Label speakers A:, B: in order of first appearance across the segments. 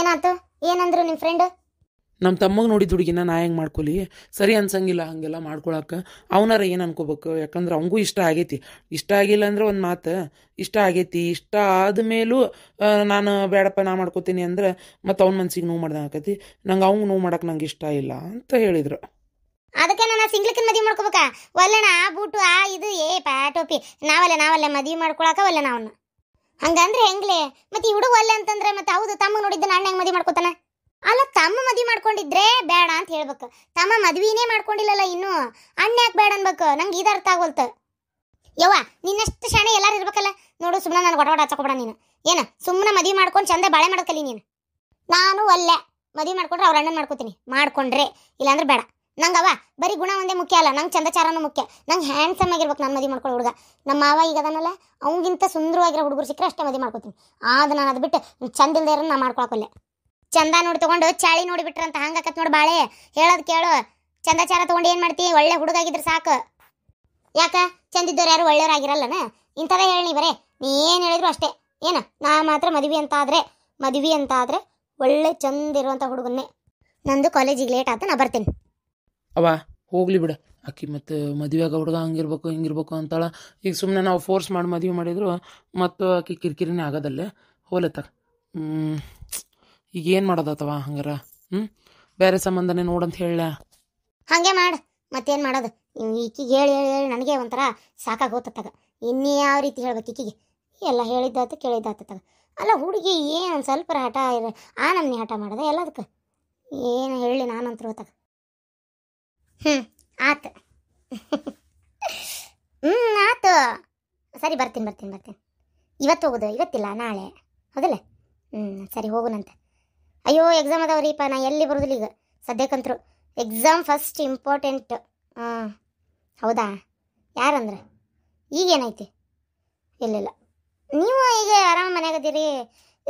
A: ಏನಾತು ಏನಂದ್ರು ನಿಮ್ಮ ಫ್ರೆಂಡ್
B: ನಮ್ಮ ತಮ್ಮಗೆ ನೋಡಿದ ಹುಡುಗಿನ ನಾ ಹೆಂಗ್ ಮಾಡ್ಕೊಳ್ಳಿ ಸರಿ ಅನ್ಸಂಗಿಲ್ಲ ಹಾಗೆಲ್ಲ ಮಾಡ್ಕೊಳಕ ಅವನಾರ ಏನು ಅನ್ಕೋಬೇಕು ಯಾಕಂದ್ರೆ ಅವಂಗೂ ಇಷ್ಟ ಆಗೈತಿ ಇಷ್ಟ ಆಗಿಲ್ಲ ಅಂದ್ರೆ ಒಂದು ಮಾತು ಇಷ್ಟ ಆಗೈತಿ ಇಷ್ಟ ಆದಮೇಲೂ ನಾನು ಬೇಡಪ್ಪ ನಾ ಮಾಡ್ಕೋತೀನಿ ಅಂದ್ರೆ ಮತ್ತು ಅವ್ನ ಮನ್ಸಿಗೆ ನೋವು ಮಾಡ್ದಂಗೆ ಆಕತಿ ನಂಗೆ ಅವಂಗ್ ನೋವು ಮಾಡಕ್ಕೆ ನಂಗೆ ಇಷ್ಟ ಇಲ್ಲ ಅಂತ ಹೇಳಿದ್ರು
A: ಅದಕ್ಕೆ ನಾನು ಸಿಂಗ್ಲಿಕ್ಕನ್ ಮದುವೆ ಮಾಡ್ಕೋಬೇಕಾ ಒಲ್ಲೆಣ್ಣ ಬೂಟು ಆ ಇದು ಏ ಪಾಟೋಪಿ ನಾವಲ್ಲ ನಾವಲ್ಲ ಮದುವೆ ಮಾಡ್ಕೊಳಕ ಒಲ್ಲೆಣ ಅವನು ಹಂಗಂದ್ರೆ ಹೆಂಗ್ಲೇ ಮತ್ತೆ ಹುಡುಗ ಅಲ್ಲ ಅಂತಂದ್ರೆ ಮತ್ತೆ ಹೌದು ತಮ್ಮ ನೋಡಿದ್ದ ಅಣ್ಣ ಹೆಂಗ್ ಮದಿ ಮಾಡ್ಕೋತಾನ ಅಲ್ಲ ತಮ್ಮ ಮದಿ ಮಾಡ್ಕೊಂಡಿದ್ರೆ ಬೇಡ ಅಂತ ಹೇಳ್ಬೇಕು ತಮ್ಮ ಮದ್ವಿನೇ ಮಾಡ್ಕೊಂಡಿಲ್ಲಲ್ಲ ಇನ್ನು ಅಣ್ಣ ಯಾಕೆ ಬೇಡ ಅನ್ಬೇಕು ನಂಗೆ ಇದು ಅರ್ಥ ಆಗೋಲ್ತ ಯವ್ವ ನಿನ್ನಷ್ಟು ಶಾಣೆ ಎಲ್ಲಾರು ಇರ್ಬೇಕಲ್ಲ ನೋಡು ಸುಮ್ಮನೆ ನಾನು ಒಡವಾಡ ಹಚ್ಚಕೊಬೇಡ ನೀನು ಏನು ಸುಮ್ಮನೆ ಮದಿ ಮಾಡ್ಕೊಂಡು ಚಂದ ಬಾಳೆ ಮಾಡ್ಕಲಿ ನೀನು ನಾನು ಅಲ್ಲೇ ಮದಿ ಮಾಡ್ಕೊಂಡ್ರೆ ಅವ್ರ ಅಣ್ಣನ ಮಾಡ್ಕೋತೀನಿ ಮಾಡ್ಕೊಂಡ್ರೆ ಇಲ್ಲಾಂದ್ರೆ ಬೇಡ ಅವ ಬರೀ ಗುಣ ಒಂದೇ ಮುಖ್ಯ ಅಲ್ಲ ನಂಗೆ ಚಂದಚಾರನೂ ಮುಖ್ಯ ನಂಗೆ ಹ್ಯಾಂಡ್ಸಮ್ ಆಗಿರ್ಬೇಕು ನಾನು ಮದುವೆ ಮಾಡ್ಕೊಳ್ಳೋ ಹುಡುಗ ನಮ್ಮ ಮಾವ ಈಗ ಅದನ್ನಲ್ಲ ಅವಂಗಿಂತ ಸುಂದರವಾಗಿರೋ ಹುಡುಗರು ಸಿಕ್ಕರೆ ಅಷ್ಟೇ ಮದುವೆ ಮಾಡ್ಕೊತೀನಿ ಆದ ನಾನು ಅದು ಬಿಟ್ಟು ಚಂದಿಲ್ದೇರನ್ನ ಇರೋ ನಾನು ಮಾಡ್ಕೊಳಕೊಲ್ಲೆ ಚಂದ ನೋಡಿ ತೊಗೊಂಡು ಚಾಳಿ ನೋಡಿಬಿಟ್ರಂತ ಹಂಗಾಕತ್ ನೋಡಿ ಬಾಳೆ ಹೇಳೋದು ಕೇಳು ಚಂದಚಾರ ತೊಗೊಂಡು ಏನು ಮಾಡ್ತೀವಿ ಒಳ್ಳೆ ಹುಡುಗಾಗಿದ್ರೆ ಸಾಕು ಯಾಕೆ ಚಂದಿದ್ದವ್ರು ಯಾರು ಒಳ್ಳೆಯವರಾಗಿರಲ್ಲನ ಇಂಥದ್ದೇ ಹೇಳಿ ಬರೇ ನೀ ಏನು ಹೇಳಿದ್ರು ಅಷ್ಟೇ ಏನು ನಾ ಮಾತ್ರ ಮದುವೆ ಅಂತ ಆದರೆ ಮದುವೆ ಅಂತ ಆದರೆ ಒಳ್ಳೆ ಚಂದ ಇರುವಂಥ ಹುಡುಗನ್ನೇ ನಂದು ಕಾಲೇಜಿಗೆ ಲೇಟ್ ಆಯ್ತು ನಾ ಬರ್ತೀನಿ
B: ಅವ ಹೋಗ್ಲಿ ಬಿಡು ಅಕ್ಕಿ ಮತ್ತು ಆಗ ಹುಡುಗ ಹಂಗಿರ್ಬೇಕು ಹಿಂಗಿರ್ಬೇಕು ಅಂತಾಳೆ ಈಗ ಸುಮ್ಮನೆ ನಾವು ಫೋರ್ಸ್ ಮಾಡಿ ಮದುವೆ ಮಾಡಿದ್ರು ಮತ್ತು ಆಕೆ ಕಿರಿಕಿರಿನೇ ಆಗೋದಲ್ಲೇ ಹೋಲತ್ತಾಗ ಈಗ ಏನು ಮಾಡೋದತ್ತವ ಹಂಗಾರ ಹ್ಞೂ ಬೇರೆ ಸಂಬಂಧನೇ ನೋಡಂತ ಹೇಳ ಹಂಗೆ ಮಾಡು
A: ಮತ್ತೇನು ಮಾಡೋದು ಈಕಿಗೆ ಹೇಳಿ ಹೇಳಿ ಹೇಳಿ ನನಗೆ ಒಂಥರ ಸಾಕಾಗಿ ಹೋತತ್ತಾಗ ಇನ್ನೇ ಯಾವ ರೀತಿ ಹೇಳ್ಬೇಕು ಈಕಿಗೆ ಎಲ್ಲ ಹೇಳಿದ್ದಾತು ಕೇಳಿದ್ದಾತತ್ತಾಗ ಅಲ್ಲ ಹುಡುಗಿ ಏನು ಸ್ವಲ್ಪ ಹಠ ಆ ನಮ್ಮನೆ ಹಠ ಮಾಡಿದೆ ಎಲ್ಲದಕ್ಕೆ ಏನು ಹೇಳಿ ನಾನಂತರ ಹೋತಾಗ ಹ್ಞೂ ಆತು ಹ್ಞೂ ಆತು ಸರಿ ಬರ್ತೀನಿ ಬರ್ತೀನಿ ಬರ್ತೀನಿ ಇವತ್ತು ಹೋಗೋದು ಇವತ್ತಿಲ್ಲ ನಾಳೆ ಹೌದಲ್ಲ ಹ್ಞೂ ಸರಿ ಹೋಗುನಂತೆ ಅಯ್ಯೋ ಎಕ್ಸಾಮ್ ಅದಾವ್ರೀಪ ನಾ ಎಲ್ಲಿ ಬರೋದಿಲ್ಲ ಈಗ ಸದ್ಯಕ್ಕಂತರು ಎಕ್ಸಾಮ್ ಫಸ್ಟ್ ಇಂಪಾರ್ಟೆಂಟ್ ಹಾಂ ಹೌದಾ ಯಾರಂದ್ರೆ ಈಗೇನೈತಿ ಇಲ್ಲ ನೀವು ಈಗ ಆರಾಮ ಅದಿರಿ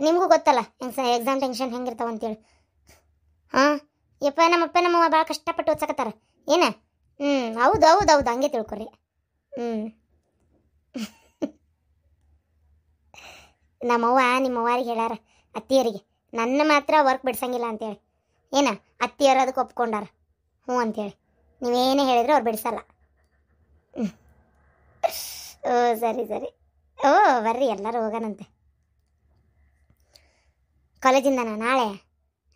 A: ನಿಮಗೂ ಗೊತ್ತಲ್ಲ ಹೆಂಗೆ ಸ ಎಕ್ಸಾಮ್ ಟೆನ್ಷನ್ ಹೆಂಗಿರ್ತಾವಂತೇಳಿ ಅಂತೇಳಿ ಹಾಂ ಯಪ್ಪ ನಮ್ಮಪ್ಪ ನಮ್ಮ ಭಾಳ ಕಷ್ಟಪಟ್ಟು ಓದ್ಸಕತ್ತಾರ ಏನ ಹ್ಞೂ ಹೌದು ಹೌದು ಹೌದು ಹಂಗೆ ತಿಳ್ಕೊರಿ ಹ್ಞೂ ನಮ್ಮವ್ವ ಅವ್ವಾರಿಗೆ ಹೇಳಾರ ಅತ್ತಿಯರಿಗೆ ನನ್ನ ಮಾತ್ರ ವರ್ಕ್ ಬಿಡ್ಸಂಗಿಲ್ಲ ಅಂತೇಳಿ ಏನ ಅತ್ತಿಯರು ಅದಕ್ಕೆ ಒಪ್ಕೊಂಡಾರ ಹ್ಞೂ ಅಂತೇಳಿ ನೀವೇನೇ ಹೇಳಿದ್ರೆ ಅವ್ರು ಬಿಡಿಸಲ್ಲ ಓ ಸರಿ ಸರಿ ಓ ಬರ್ರಿ ಎಲ್ಲರೂ ಹೋಗೋಣಂತೆ ಕಾಲೇಜಿಂದನಾ ನಾಳೆ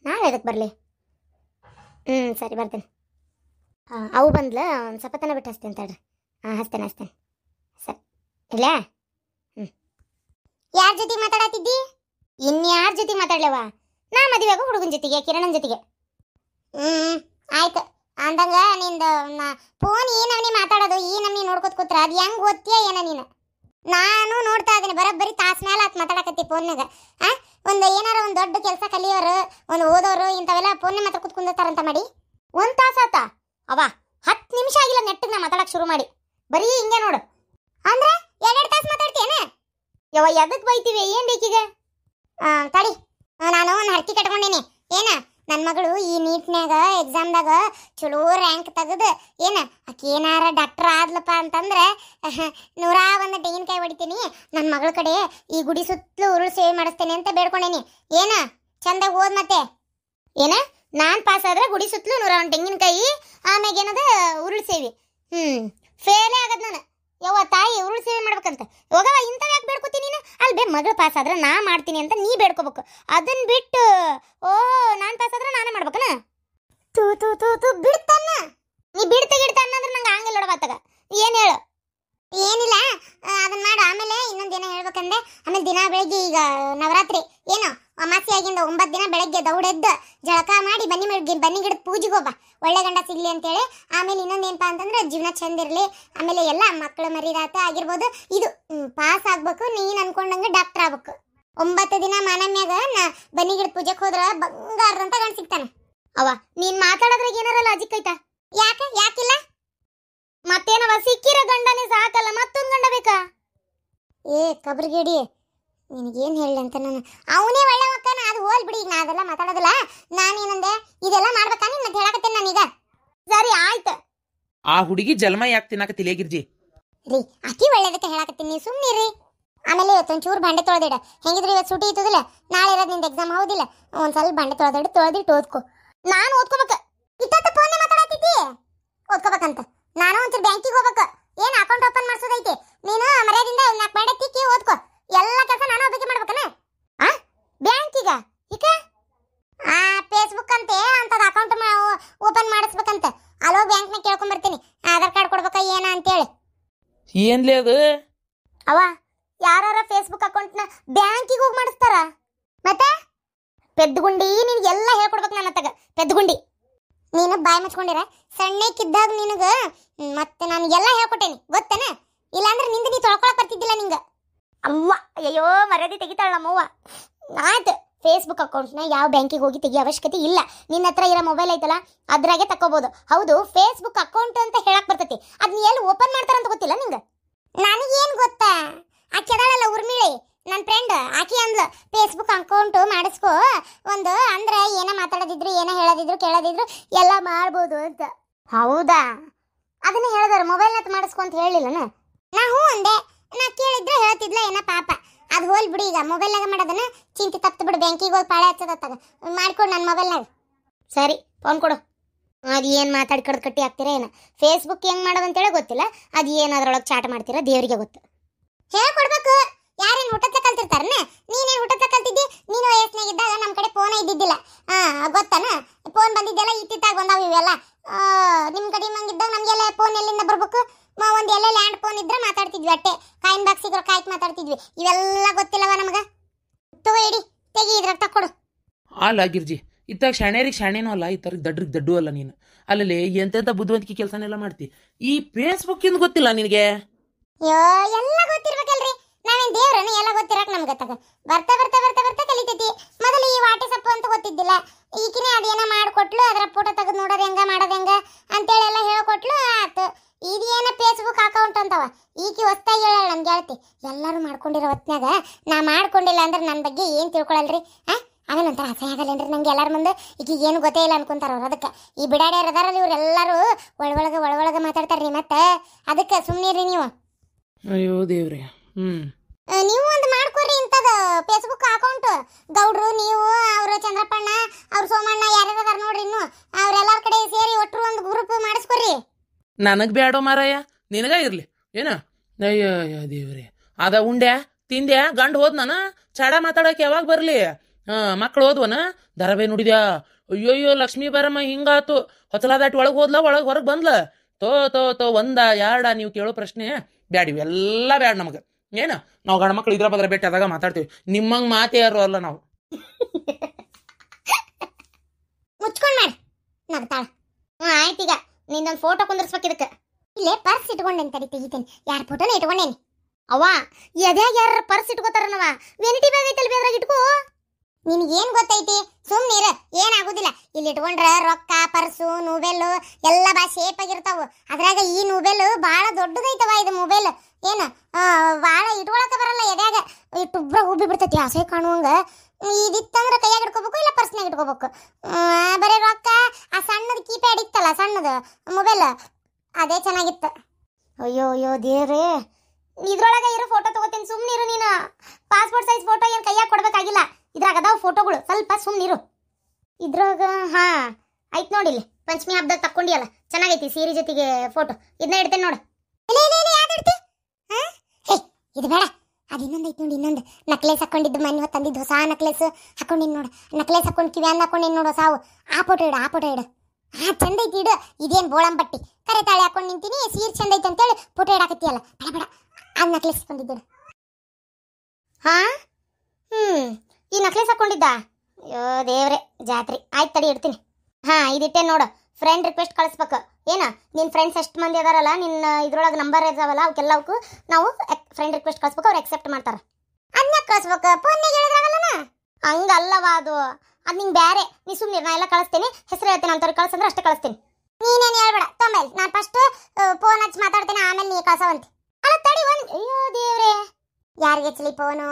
A: ನಾಳೆ ಅದಕ್ಕೆ ಬರಲಿ ಹ್ಞೂ ಸರಿ ಬರ್ತೀನಿ ಹಾಂ ಅವು ಬಂದ್ಲ ಒಂದು ಸ್ವಲ್ಪ ತನ ಬಿಟ್ಟು ಹಚ್ತೇನೆ ತಡ್ರಿ ಹಾಂ ಹಚ್ತೇನೆ ಹಚ್ತೇನೆ ಸರಿ ಇಲ್ಲ ಹ್ಞೂ ಯಾರ ಜೊತೆ ಮಾತಾಡತ್ತಿದ್ದಿ ಇನ್ಯಾರ ಜೊತೆ ಮಾತಾಡ್ಲೇವ ನಾ ಮದುವೆಗೂ ಹುಡುಗನ ಜೊತೆಗೆ ಕಿರಣನ ಜೊತೆಗೆ ಹ್ಞೂ ಆಯ್ತು ಅಂದಂಗ ನಿಂದು
C: ಫೋನ್ ಈ ನಮ್ನಿ ಮಾತಾಡೋದು ಈ ನಮ್ನಿ ನೋಡ್ಕೊತ ಕೂತ್ರ ಅದು ಹೆಂಗೆ ಓದ್ತೀಯ ಏನ ನೀನು ನಾನು ನೋಡ್ತಾ ಇದ್ದೀನಿ ಬರೋಬ್ಬರಿ ತಾಸು ಮೇಲೆ ಆತು ಮಾತಾಡಕತ್ತಿ ಫೋನ್ನಾಗ ಆ ಒಂದು ಏನಾರ ಒಂದು ದೊಡ್ಡ ಕೆಲಸ
A: ಕಲಿಯೋರು ಒಂದು ಓದೋರು ಇಂಥವೆಲ್ಲ ಫೋನ್ ಮಾತ್ರ ಕುತ್ಕೊಂಡಿರ್ತಾರಂತ ಮಾಡಿ ಒಂದು ತಾಸು ಆಯ್ತಾ ಅವ ಹತ್ತು ನಿಮಿಷ ಆಗಿಲ್ಲ ನೆಟ್ ನಾ ಮಾತಾಡಕ್ಕೆ ಶುರು ಮಾಡಿ ಬರೀ ಹಿಂಗೆ ನೋಡು ಅಂದ್ರೆ ಎರಡು ತಾಸು ಮಾತಾಡ್ತೀಯನ ಯವ ಎದಕ್ಕೆ ಬೈತೀವಿ ಏನು ಬೇಕೀಗ ತಡಿ ನಾನು ಒಂದು
C: ಕಟ್ಕೊಂಡೇನಿ ಏನ ನನ್ನ ಮಗಳು ಈ ನೀಟ್ನ್ಯಾಗ ಎಕ್ಸಾಮ್ದಾಗ ಚಲೋ ರ್ಯಾಂಕ್ ತೆಗೆದು ಏನ ಆಕೆ ಏನಾರ ಡಾಕ್ಟರ್ ಆದ್ಲಪ್ಪ ಅಂತಂದ್ರೆ ನೂರ ಒಂದು ತೆಂಗಿನಕಾಯಿ ಹೊಡಿತೀನಿ ನನ್ನ ಮಗಳ ಕಡೆ ಈ ಗುಡಿ ಸುತ್ತಲೂ ಉರುಳು ಸೇವೆ ಮಾಡಿಸ್ತೇನೆ ಅಂತ ಬೇಡ್ಕೊಂಡೇನಿ ಏನ ಚಂದ
A: ಓದ್ ಮತ್ತೆ ಏನ ನಾನು ಪಾಸ್ ಆದ್ರೆ ಗುಡಿ ಸುತ್ತಲೂ ನೂರ ಒಂದು ತೆಂಗಿನಕಾಯಿ ಆಮ್ಯಾಗ ಏನದ ಉರುಳು ಸೇವೆ ಹ್ಞೂ ಫೇಲೇ ಆಗದ್ ನಾನು ಯವ್ವ ತಾಯಿ ಉರುಳು ಸೇವೆ ಮಾಡ್ಬೇಕಂತ ಹೋಗವ ಇಂಥವ್ ಯಾಕೆ ಬೇಡ್ಕೋತೀನಿ ಅಲ್ಲಿ ಬೇ ಮಗಳು ಪಾಸ್ ಆದ್ರೆ ನಾ ಮಾಡ್ತೀನಿ ಅಂತ ನೀ ಬೇಡ್ಕೋಬೇಕು ಅದನ್ನ ಬಿಟ್ಟು ಓ
C: ಅಂತೇಳಿ ಆಮೇಲೆ ಏನಪ್ಪ ಅಂತಂದ್ರೆ ಜೀವನ ಚಂದ ಇರಲಿ ಆಮೇಲೆ ಎಲ್ಲ ಮಕ್ಕಳು ಮರಿದಾತ ಆಗಿರ್ಬೋದು ಇದು ಪಾಸ್ ಆಗ್ಬೇಕು ನೀನು ಅನ್ಕೊಂಡಂಗೆ ಡಾಕ್ಟರ್ ಆಗ್ಬೇಕು ಒಂಬತ್ತು ದಿನ ಮನಮ್ಯಾಗ ನಾ ಬನ್ನಿಗಿಡ ಪೂಜೆಗೆ ಹೋದ್ರ
A: ಬಂಗಾರದಂತ ಗಂಡ ಸಿಗ್ತಾನೆ ಅವ ನೀನ್ ಮಾತಾಡೋದ್ರಾಗ ಏನಾರ ಲಾಜಿಕ್ ಐತಾ ಯಾಕೆ ಯಾಕಿಲ್ಲ ಮತ್ತೇನವ ಸಿಕ್ಕಿರ ಗಂಡನೇ ಸಾಕಲ್ಲ ಮತ್ತೊಂದು ಗಂಡ ಬೇಕಾ
C: ಏ ಕಬ್ರಿಗೇಡಿ ನಿನಗೇನು ಹೇಳಿ ಅಂತ ನಾನು
A: ಅವನೇ ಒಳ್ಳೆ ಮಕ್ಕನ ಅದು ಹೋಲ್ ಬಿಡಿ ನಾ
C: ಅದೆಲ್ಲ ಮಾತಾಡೋದಿಲ್ಲ ನಾನೇನಂದೆ ಇದೆಲ್ಲ ಮಾಡ್ಬೇಕಾ ನೀನು ಮತ್ತೆ ಹೇಳಕತ್ತೇನೆ ನಾನೀಗ ಸರಿ ಆಯ್ತು
B: ಆ ಹುಡುಗಿ ಜಲ್ಮ ಯಾಕೆ ತಿನ್ನಾಕತ್ತಿಲ್ಲ ಗಿರ್ಜಿ
C: ರೀ ಅಕ್ಕಿ ಒಳ್ಳೇದಕ್ಕೆ ಹೇಳಾಕತ್ತೀನಿ ಸುಮ್ಮನಿರಿ ಆಮೇಲೆ ಇವತ್ತೊಂದು ಚೂರು ಬಂಡೆ ತೊಳೆದಿಡ ಹೆಂಗಿದ್ರೆ ಇವತ್ತು ಸುಟಿ ಇತ್ತದಿಲ್ಲ ನಾಳೆ ಇರೋದು ನಿಂದ ಎಕ್ಸಾಮ್ ಹೌದಿಲ್ಲ ಒಂದು ಸ್ವಲ್ಪ ಬಂಡೆ ತೊಳೆದಿಡು ತೊಳೆದಿಟ್ಟು ಓದ್ಕೊ ನಾನು ಓದ್ಕೋಬೇಕು ಇತ್ತ ಫೋನ್ ಮಾತಾಡತ್ತಿದ್ದಿ ಓದ್ಕೋಬೇಕಂತ ನಾನು ಒಂಚೂರು ಬ್ಯಾಂಕಿಗೆ ಹೋಗ್ಬೇಕು ಏನು ಅಕೌಂಟ್ ಓಪನ್ ಮಾಡಿಸೋದೈತಿ ನೀನು ಮರ್ಯಾದಿಂದ ನಾಲ್ಕು ಬಂಡೆ ತಿಕ್ಕಿ ಓದ್ಕೊ ಎಲ್ಲ ಕೆಲಸ ನಾನು ಒಬ್ಬಕ್ಕೆ ಮಾಡ್ಬೇಕನ ಆ ಬ್ಯಾಂಕಿಗ ಈಗ ಆ ಫೇಸ್ಬುಕ್ ಅಂತೆ ಅಂತದ ಅಕೌಂಟ್ ಓಪನ್ ಮಾಡಿಸ್ಬೇಕಂತ ಅಲೋ ಬ್ಯಾಂಕ್ನಾಗ ಕೇಳ್ಕೊಂಡ್ ಬರ್ತೀನಿ ಆಧಾರ್ ಕಾರ್ಡ್ ಕೊಡ್ಬೇಕ ಏನ ಅಂತೇಳಿ ಏನ್ಲೇ ಅದು ಅವ
A: ಯಾರಾರ ಫೇಸ್ಬುಕ್ ಅಕೌಂಟ್ನ
C: ಬ್ಯಾಂಕಿಗೆ ಹೋಗಿ ಮಾಡಿಸ್ತಾರ ಮತ್ತೆ ಪೆದ್ಗುಂಡಿ ನಿನಗೆ ಎಲ್ಲ ಹೇಳ್ಕೊಡ್ಬೇಕು ನನ್ನ ತಗ ಪೆದ್ಗುಂಡಿ ನೀನು ಬಾಯಿ ಮುಚ್ಕೊಂಡಿರ ಸಣ್ಣಕ್ಕಿದ್ದಾಗ ನಿನಗೆ ಮತ್ತೆ ನಾನು ಎಲ್ಲ ಹೇಳ್ಕೊಟ್ಟೇನಿ ಗೊತ್ತೇನೆ ಇಲ್ಲಾಂದ್ರೆ ನಿಂದ ನೀ ತೊಳ್ಕೊಳಕ್ ಬರ್ತಿದ್ದಿಲ್ಲ ನಿಂಗೆ
A: ಅಮ್ಮ ಅಯ್ಯೋ ಮರದಿ ತೆಗಿತಾಳ ನಮ್ಮವ್ವ ಆಯ್ತು ಫೇಸ್ಬುಕ್ ಅಕೌಂಟ್ನ ಯಾವ ಬ್ಯಾಂಕಿಗೆ ಹೋಗಿ ತೆಗಿಯೋ ಅವಶ್ಯಕತೆ ಇಲ್ಲ ನಿನ್ನ ಹತ್ರ ಇರೋ ಮೊಬೈಲ್ ಐತಲ್ಲ ಅದ್ರಾಗೆ ತಕೋಬಹುದು ಹೌದು ಫೇಸ್ಬುಕ್ ಅಕೌಂಟ್ ಅಂತ ಹೇಳಕ್ ಬರ್ತೈತಿ ಅದನ್ನ ಎಲ್ಲಿ ಓಪನ್ ಮಾಡ್ತಾರಂತ ಗೊತ್ತಿಲ್ಲ ನಿಂಗೆ ನನಗೇನು ಗೊತ್ತಾ
C: ಆಕೆ ಅದಾಳಲ್ಲ ಉರ್ಮಿಳಿ ನನ್ನ ಫ್ರೆಂಡ್ ಆಕೆ ಅಂದ್ಲು ಫೇಸ್ಬುಕ್ ಅಕೌಂಟ್ ಮಾಡಿಸ್ಕೋ ಒಂದು ಅಂದ್ರೆ ಏನೋ ಮಾತಾಡೋದಿದ್ರು ಏನೋ ಹೇಳೋದಿದ್ರು ಕೇಳೋದಿದ್ರು ಎಲ್ಲ ಮಾಡ್ಬೋದು ಅಂತ ಹೌದಾ ಅದನ್ನ ಮೊಬೈಲ್ ಮೊಬೈಲ್ನ ಮಾಡಿಸ್ಕೊ ಅಂತ ಹೇಳಿಲ್ಲನ ನಾ ಹ್ಞೂ ಅಂದೆ ನಾ ಕೇಳಿದ್ರೆ ಹೇಳ್ತಿದ್ಲ ಏನೋ ಪಾಪ ಅದು ಹೋಲ್ ಬಿಡಿ ಈಗ ಮೊಬೈಲ್ನಾಗ ಮಾಡೋದನ್ನ ಚಿಂತೆ ತಪ್ಪು ಬಿಡು ಬ್ಯಾಂಕಿಗೆ ಹೋಗಿ ಪಾಳೆ ಹಚ್ಚದತ್ತಾಗ
A: ಮಾಡ್ಕೊಡು ನನ್ನ ಮೊಬೈಲ್ನಾಗ ಸರಿ ಫೋನ್ ಕೊಡು ಅದು ಏನು ಮಾತಾಡಿ ಕಡ್ದು ಕಟ್ಟಿ ಹಾಕ್ತೀರಾ ಏನು ಫೇಸ್ಬುಕ್ ಹೆಂಗೆ ಮಾಡೋದಂತೇಳಿ ಗೊತ್ತಿಲ್ಲ ಅದು ಏನು ಅದ್ರೊಳಗೆ ಚಾಟ್ ಮಾಡ್ತೀರ ದೇವರಿಗೆ ಗೊತ್ತು ಹೇಳ್ಕೊಡ್ಬೇಕು
C: ಯಾರೇನು ಹುಟ್ಟತ್ತ ಕಲ್ತಿರ್ತಾರನ ನೀನೇನು ಹುಟ್ಟತ್ತ ಕಲ್ತಿದ್ದಿ ನೀನು
A: ವಯಸ್ಸಿನಾಗಿದ್ದಾಗ ನಮ್ಮ ಕಡೆ ಫೋನ್
C: ಇದ್ದಿದ್ದಿಲ್ಲ ಹಾಂ ಗೊತ್ತಾನ ಫೋನ್ ಬಂದಿದ್ದೆಲ್ಲ ಇತ್ತಿತ್ತಾಗ ಬಂದಾವ ಇವೆಲ್ಲ ನಿಮ್ಮ ಕಡೆ ಹಂಗಿದ್ದಾಗ ನಮಗೆಲ್ಲ ಫೋನ್ ಎಲ್ಲಿಂದ ಬರ್ಬೇಕು ಒಂದು ಎಲ್ಲ ಲ್ಯಾಂಡ್ ಫೋನ್ ಇದ್ರೆ ಮಾತಾಡ್ತಿದ್ವಿ ಅಟ್ಟೆ ಕಾಯಿನ್ ಬಾಕ್ಸ್ ಇದ್ರೆ ಕಾಯ್ತು
B: ಮಾತಾಡ್ತಿದ್ವಿ ಇವೆಲ್ಲ ಗೊತ್ತಿಲ್ಲವ ನಮಗ ತಗೋ ಇಡಿ ತೆಗಿ ಇದ್ರಾಗ ತಕ್ಕೊಡು ಅಲ್ಲ ಗಿರ್ಜಿ ಇತ್ತಾಗ ಶಾಣ್ಯರಿಗೆ ಶಾಣೆನೂ ಅಲ್ಲ ಈ ಥರ ದಡ್ರಿಗೆ ದಡ್ಡು ಅಲ್ಲ ನೀನು ಅಲ್ಲಲ್ಲಿ ಎಂತೆಂಥ ಬುದ್ಧಿವಂತಿಕೆ ಕೆಲಸನೆಲ್ಲ ಮಾಡ್ತಿ ಈ ಫೇಸ್ಬುಕ್ ಇಂದ ಗೊತ್ತಿಲ್ಲ ನಿನಗೆ ಅಯ್ಯೋ ಎಲ್ಲ
C: ಗೊತ್ತಿರ್ಬೇಕಲ್ರಿ ನಾವೇನು ದೇವ್ರನ್ನ ಎಲ್ಲ ಗೊತ್ತಿರಕ್ ನಮ್ಗೆ ಗೊತ್ತಾಗ ಬರ್ತಾ ಬರ್ತಾ ಬರ್ತಾ ಬರ್ತಾ ಕಲಿತೈತಿ ಮೊದಲು ಈ ವಾಟ್ಸಪ್ ಅಂತ ಗೊತ್ತಿದ್ದಿಲ್ಲ ಈಕಿನೇ ಅದೇನ ಮಾಡ್ಕೊಟ್ಲು ಅದರ ಫೋಟೋ ತೆಗೆದು ನೋಡೋದು ಹೆಂಗ ಮಾಡೋದು ಹೆಂಗ ಈಕಿ ಹೊಸ್ತಾ ಹೇಳ ನಮ್ಮ ಗೆಳತಿ ಎಲ್ಲರೂ ಮಾಡ್ಕೊಂಡಿರೋ ಹೊತ್ನಾಗ ನಾ ಮಾಡ್ಕೊಂಡಿಲ್ಲ ಅಂದ್ರೆ ನನ್ನ ಬಗ್ಗೆ ಏನು ತಿಳ್ಕೊಳಲ್ರಿ ಹಾಂ ಆಮೇಲೆ ಒಂಥರ ಅಸಹ್ಯ ಆಗಲ್ಲೇನ್ರಿ ನಂಗೆ ಎಲ್ಲರ ಮುಂದೆ ಈಗ ಏನು ಗೊತ್ತೇ ಇಲ್ಲ ಅನ್ಕೊಂತಾರ ಅವ್ರು ಅದಕ್ಕೆ ಈ ಬಿಡಾಡ್ಯಾರ ಅದಾರಲ್ಲ ಇವರೆಲ್ಲರೂ ಒಳಗೊಳಗೆ ಒಳಗೊಳಗೆ ಮಾತಾಡ್ತಾರೆ ಮತ್ತೆ ಅದಕ್ಕೆ ಸುಮ್ಮನಿರಿ ನೀವು
B: ಅಯ್ಯೋ ದೇವ್ರಿ ಹ್ಞೂ
C: ನೀವು ಒಂದು ಮಾಡ್ಕೊರಿ ಇಂಥದ್ದು ಫೇಸ್ಬುಕ್ ಅಕೌಂಟ್ ಗೌಡ್ರು ನೀವು ಅವರು ಚಂದ್ರಪ್ಪಣ್ಣ ಅವ್ರ ಸೋಮಣ್ಣ ಯಾರ್ಯಾರು ಅದಾರ ನೋಡ್ರಿ ಇನ್ನು ಅವ್ರೆಲ್ಲಾರ ಕಡೆ ಸೇರಿ ಒಟ್ಟರು ಒಂದು ಗ್ರೂಪ್ ಮಾಡಿಸ್ಕೊರಿ
B: ನನಗೆ ಬೇಡ ಮಾರಾಯ ನಿನಗ ಇರ್ಲಿ ಏನ ಅಯ್ಯೋ ದೇವ್ರಿ ಅದ ಉಂಡ್ಯಾ ತಿಂದ್ಯಾ ಗಂಡು ನಾನು ಚಾಡ ಮಾತಾಡಕ್ಕೆ ಯಾವಾಗ ಬರಲಿ ಹಾ ಮಕ್ಳು ಹೋದ್ವನ ದರಬೆ ನುಡಿದ್ಯಾ ಅಯ್ಯೋಯ್ಯೋ ಲಕ್ಷ್ಮೀ ಬರಮ್ಮ ಹಿಂಗಾತು ಹೊತ್ತಲಾದಾಟಿ ಒಳಗೆ ಹೋದ್ಲ ಒಳಗೆ ಹೊರಗೆ ಬಂದ್ಲ ತೋ ತೋ ತೋ ಒಂದ ಯಾರ್ಡ ನೀವು ಕೇಳೋ ಪ್ರಶ್ನೆ ಬ್ಯಾಡಿ ಇವೆಲ್ಲ ಬ್ಯಾಡ ನಮಗೆ ಏನು ನಾವು ಗಂಡ ಮಕ್ಳು ಇದ್ರ ಬದ್ರ ಭೇಟಿ ಆದಾಗ ಮಾತಾಡ್ತೀವಿ ನಿಮ್ಮಂಗ್ ಮಾತೇ ಯಾರು ಅಲ್ಲ ನಾವು
A: ಮುಚ್ಕೊಂಡ್ ಮಾಡಿ ನಗ್ತಾಳ ಹ್ಞೂ ನಿಂದೊಂದು ಫೋಟೋ
C: ಕುಂದರ್ಸ್ಬೇಕು ಇಲ್ಲೇ ಪರ್ಸ್ ಇಟ್ಕೊಂಡೇನೆ ತಡಿ ತೆಗಿತೇನೆ ಯಾರ ಫೋಟೋನ ಇಟ್ಕೊಂಡೆನಿ ಅವ್ವ ಎದ್ಯಾಗ ಯಾರ ಪರ್ಸ್ ಇಟ್ಕೋತಾರನವ ವೆನಿಟಿ ಬ್ಯಾಗ್ ಐತಲ್ಲ ಬೇದ್ರಾಗ ಇಟ್ಕೋ ನಿನಗೇನು ಗೊತ್ತೈತಿ ಸುಮ್ಮನೆ ಇರ ಏನಾಗೋದಿಲ್ಲ ಇಲ್ಲಿ ಇಟ್ಕೊಂಡ್ರ ರೊಕ್ಕ ಪರ್ಸು ನೂಬೆಲ್ಲು ಎಲ್ಲ ಬಾ ಶೇಪ್ ಆಗಿರ್ತಾವು ಅದ್ರಾಗ ಈ ನೂಬೆಲ್ ಭಾಳ ದೊಡ್ಡದೈತವ ಇದು ಮೊಬೈಲ್ ಏನು ಭಾಳ ಇಟ್ಕೊಳಕ ಬರಲ್ಲ ಎದ್ಯಾಗ ಇಟ್ಟುಬ್ರ ಹುಬ್ಬಿ ಬಿಡ್ತೈತಿ ಆಸೆ ಕಾಣುವಂಗ ಇದಿತ್ತಂದ್ರೆ ಕೈಯಾಗ ಇಟ್ಕೋಬೇಕು ಇಲ್ಲ ಪರ್ಸ್ನಾಗ ಇಟ್ಕೋಬೇಕು ಬರೀ ರೊಕ್ಕ ಆ ಸಣ್ಣದ ಕೀಪ್ಯಾಡ್ ಇತ್ತಲ್ಲ ಸಣ್ಣದು ಮೊಬೈಲ್
A: ಅದೇ ಚೆನ್ನಾಗಿತ್ತು ಅಯ್ಯೋ ಅಯ್ಯೋ ದೇವರೇ ಇದ್ರೊಳಗೆ ಇರೋ ಫೋಟೋ ತಗೋತೀನಿ ಸುಮ್ಮನಿರು ನೀನು ಪಾಸ್ಪೋರ್ಟ್ ಸೈಜ್ ಫೋಟೋ ಏನು ಕೈಯಾಗ ಕೊಡ್ಬೇಕಾಗಿಲ್ಲ ಇದ್ರಾಗ ಅದಾವ ಫೋಟೋಗಳು ಸ್ವಲ್ಪ ಸುಮ್ಮನಿರು ಇದ್ರಾಗ ಹಾ ಆಯ್ತು ಇಲ್ಲಿ ಪಂಚಮಿ ಹಬ್ಬದಾಗ ತಕ್ಕೊಂಡಿಯಲ್ಲ ಚೆನ್ನಾಗೈತಿ ಸೀರೆ ಜೊತೆಗೆ ಫೋಟೋ ಇದನ್ನ ಇಡ್ತೇನೆ ನೋಡು ಇದು ಬೇಡ
C: ಅದು ಇನ್ನೊಂದು ಐತೆ ನೋಡಿ ಇನ್ನೊಂದು ನಕ್ಲೇಸ್ ಹಾಕೊಂಡಿದ್ದು ಮನೆ ತಂದಿದ್ದು ಹೊಸ ನಕ್ಲೇಸ್ ಹಾಕೊಂಡಿನ್ ನೋಡು ನಕ್ಲೇಸ್ ಹಾಕೊಂಡು ಕಿವ್ಯಾನ್ ಹಾಕೊಂಡಿನ್ ನೋಡು ಸಾವು ಆ ಫೋಟೋ ಇಡು ಆ ಫೋಟೋ ಇಡು ಆ ಚಂದ ಇಡು ಇದೇನು ಬೋಳಂಬಟ್ಟಿ ಕರೆ ತಾಳೆ ಹಾಕೊಂಡು ನಿಂತೀನಿ ಸೀರೆ ಚಂದ ಐತೆ ಅಂತೇಳಿ ಫೋಟೋ ಇಡಾಕತ್ತೀಯಲ್ಲ ಬೇಡ ಬೇಡ ಆ ನಕ್ಲೆಸ್ ಹಾಕೊಂಡಿದ್ದೇನೆ
A: ಹಾ ಹ್ಮ್ ಈ ನಕ್ಲೆಸ್ ಹಾಕೊಂಡಿದ್ದ ಅಯ್ಯೋ ದೇವ್ರೆ ಜಾತ್ರೆ ಆಯ್ತು ತಡಿ ಇಡ್ತೀನಿ ಹಾ ಇದಿಟ್ಟೆ ನೋಡು ಫ್ರೆಂಡ್ ರಿಕ್ವೆಸ್ಟ್ ಕಳಿಸ್ಬೇಕು ಏನ ನಿನ್ನ ಫ್ರೆಂಡ್ಸ್ ಎಷ್ಟು ಮಂದಿ ಅದಾರಲ್ಲ ನಿನ್ನ ಇದ್ರೊಳಗೆ ನಂಬರ್ ಇದಾವಲ್ಲ ಅವಕ್ಕೆಲ್ಲವಕ್ಕೂ ನಾವು ಫ್ರೆಂಡ್ ರಿಕ್ವೆಸ್ಟ್ ಕಳಿಸ್ಬೇಕು ಅವ್ರು ಎಕ್ಸೆಪ್ಟ್ ಮಾಡ್ತಾರೆ ಅದನ್ನ ಕಳಿಸ್ಬೇಕು ಫೋನಿಗೆ ಹೇಳಿದ್ರಾಗಲ್ಲನ ಹಂಗಲ್ಲವಾ ಅದು ಅದು ನಿಂಗೆ ಬೇರೆ ನೀ ಸುಮ್ಮನೆ ನಾ ಎಲ್ಲ ಕಳಿಸ್ತೀನಿ ಹೆಸರು ಹೇಳ್ತೀನಿ ಅಂತವ್ರಿಗೆ ಕಳ್ಸಂದ್ರೆ ಅಷ್ಟೇ ಕಳಿಸ್ತೀನಿ ನೀನೇನ್ ಹೇಳ್ಬೇಡ ತೊಂಬೈಲ್ ನಾನು
C: ಫಸ್ಟ್ ಫೋನ್ ಹಚ್ಚಿ ಮಾತಾಡ್ತೇನೆ ಆಮೇಲೆ ನೀ ಕಸವಂತಿ ಅಲ್ಲ ತಡಿ ಒಂದು ಅಯ್ಯೋ ದೇವ್ರೆ ಯಾರಿಗೆ ಚಲಿ ಫೋನು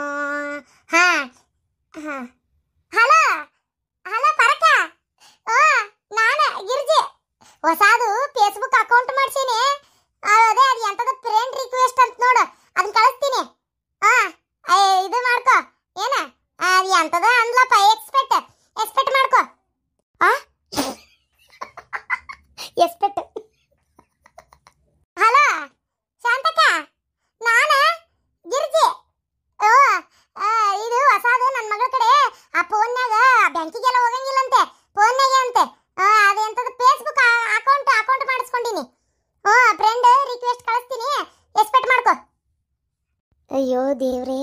A: ಅಯ್ಯೋ ದೇವ್ರೇ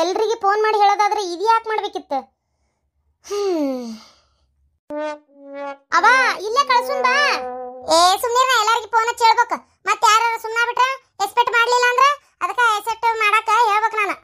A: ಎಲ್ರಿಗೆ ಫೋನ್ ಮಾಡಿ ಹೇಳೋದಾದ್ರೆ ಇದು ಯಾಕೆ ಮಾಡ್ಬೇಕಿತ್ತು
C: ಅವ ಇಲ್ಲೇ ಕಳ್ಸುನ್ ಬಾ ಏ ಸುಮ್ನಿರ ಎಲ್ಲರಿಗೆ
A: ಫೋನ್ ಹಚ್ಚಿ ಹೇಳ್ಬೇಕು ಮತ್ತೆ ಯಾರು ಸುಮ್ಮನೆ ಬಿಟ್ರೆ ಎಕ್ಸ್ಪೆಕ್ಟ್ ಮಾಡ್ಲಿಲ್ಲ ಅಂದ್ರೆ ಅದಕ್ಕೆ ಎಸೆಕ್ಟ್ ಮಾಡಕ್ಕೆ ಹೇಳ್ಬೇಕು ನಾನು